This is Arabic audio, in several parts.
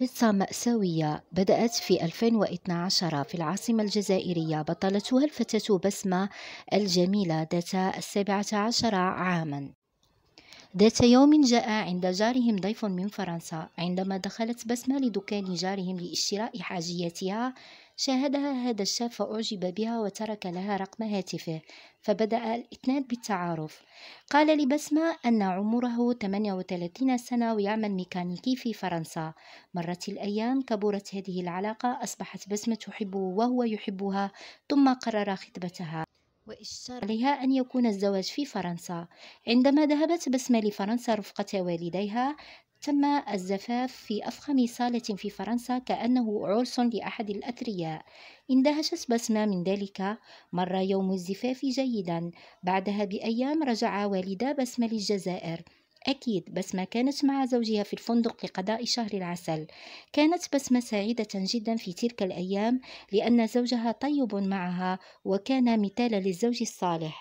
قصة مأساوية بدأت في 2012 في العاصمة الجزائرية بطلتها الفتاة بسمة الجميلة ذات السابعة عشر عاما ذات يوم جاء عند جارهم ضيف من فرنسا عندما دخلت بسمة لدكان جارهم لاشتراء حاجياتها شاهدها هذا الشاب فأعجب بها وترك لها رقم هاتفه فبدأ الاثنان بالتعارف قال لبسمة أن عمره 38 سنة ويعمل ميكانيكي في فرنسا مرت الأيام كبرت هذه العلاقة أصبحت بسمة تحبه وهو يحبها ثم قرر خطبتها وإشار عليها أن يكون الزواج في فرنسا عندما ذهبت بسمة لفرنسا رفقة والديها تم الزفاف في أفخم صالة في فرنسا كأنه عرس لأحد الأثرياء اندهشت بسمة من ذلك مر يوم الزفاف جيدا بعدها بأيام رجع والدا بسمة للجزائر أكيد بسمة كانت مع زوجها في الفندق لقضاء شهر العسل كانت بسمة سعيدة جدا في تلك الأيام لأن زوجها طيب معها وكان مثالا للزوج الصالح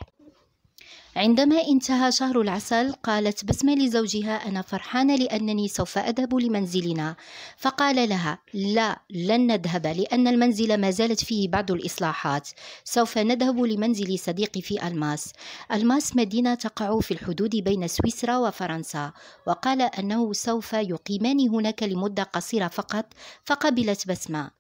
عندما انتهى شهر العسل قالت بسمة لزوجها أنا فرحانة لأنني سوف أذهب لمنزلنا فقال لها لا لن نذهب لأن المنزل ما زالت فيه بعض الإصلاحات سوف نذهب لمنزل صديقي في الماس الماس مدينة تقع في الحدود بين سويسرا وفرنسا وقال أنه سوف يقيمان هناك لمدة قصيرة فقط فقبلت بسمة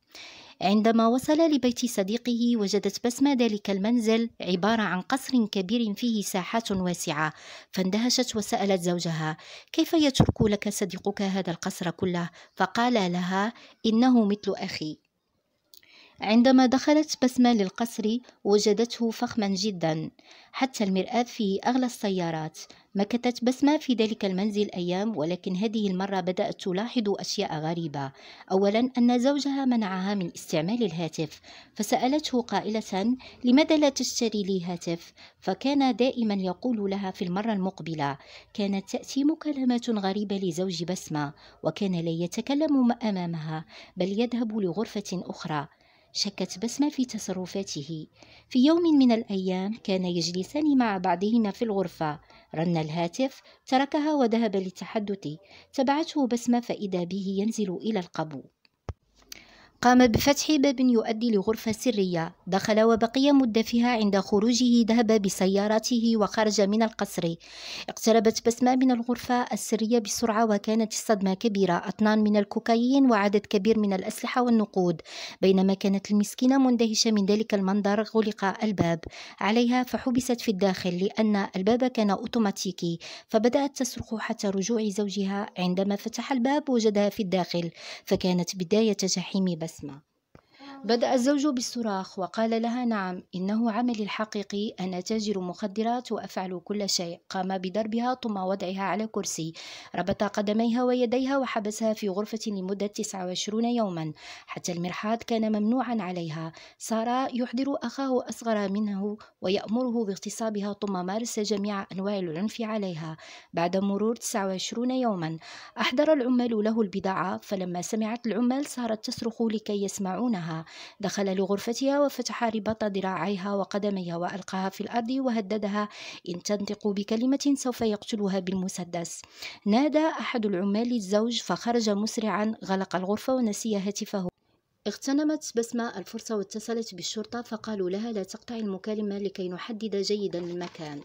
عندما وصل لبيت صديقه وجدت بسمة ذلك المنزل عبارة عن قصر كبير فيه ساحات واسعة فاندهشت وسألت زوجها كيف يترك لك صديقك هذا القصر كله فقال لها إنه مثل أخي عندما دخلت بسمة للقصر وجدته فخما جدا حتى المرآة فيه أغلى السيارات مكثت بسمة في ذلك المنزل أيام ولكن هذه المرة بدأت تلاحظ أشياء غريبة أولا أن زوجها منعها من استعمال الهاتف فسألته قائلة لماذا لا تشتري لي هاتف فكان دائما يقول لها في المرة المقبلة كانت تأتي مكالمات غريبة لزوج بسمة وكان لا يتكلم أمامها بل يذهب لغرفة أخرى شكت بسمة في تصرفاته في يوم من الأيام كان يجلسان مع بعضهما في الغرفة رن الهاتف تركها وذهب للتحدث تبعته بسمة فإذا به ينزل إلى القبو قام بفتح باب يؤدي لغرفة سرية دخل وبقي مدة فيها عند خروجه ذهب بسيارته وخرج من القصر اقتربت بسمة من الغرفة السرية بسرعة وكانت الصدمة كبيرة أطنان من الكوكايين وعدد كبير من الأسلحة والنقود بينما كانت المسكينة مندهشة من ذلك المنظر غلق الباب عليها فحبست في الداخل لأن الباب كان أوتوماتيكي فبدأت تصرخ حتى رجوع زوجها عندما فتح الباب وجدها في الداخل فكانت بداية جحيم بس fantasmes بدأ الزوج بالصراخ وقال لها نعم إنه عملي الحقيقي أنا تاجر مخدرات وأفعل كل شيء قام بضربها ثم وضعها على كرسي ربط قدميها ويديها وحبسها في غرفة لمدة 29 يوما حتى المرحاض كان ممنوعا عليها سارة يحضر أخاه أصغر منه ويأمره باغتصابها ثم مارس جميع أنواع العنف عليها بعد مرور 29 يوما أحضر العمال له البضاعة فلما سمعت العمال صارت تصرخ لكي يسمعونها دخل لغرفتها وفتح رباط ذراعيها وقدميها وألقاها في الأرض وهددها إن تنطق بكلمة سوف يقتلها بالمسدس نادى أحد العمال الزوج فخرج مسرعا غلق الغرفة ونسي هاتفه اغتنمت بسمة الفرصة واتصلت بالشرطة فقالوا لها لا تقطع المكالمة لكي نحدد جيدا المكان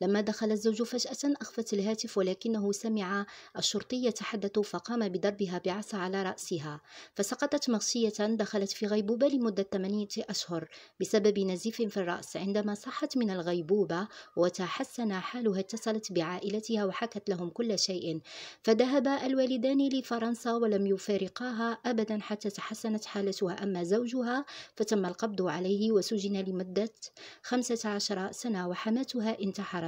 لما دخل الزوج فجأة أخفت الهاتف ولكنه سمع الشرطي يتحدث فقام بضربها بعصا على رأسها فسقطت مغشية دخلت في غيبوبة لمدة ثمانية أشهر بسبب نزيف في الرأس عندما صحت من الغيبوبة وتحسن حالها اتصلت بعائلتها وحكت لهم كل شيء فذهب الوالدان لفرنسا ولم يفارقاها أبدا حتى تحسنت حالتها أما زوجها فتم القبض عليه وسجن لمدة خمسة عشر سنة وحماتها انت الصحراء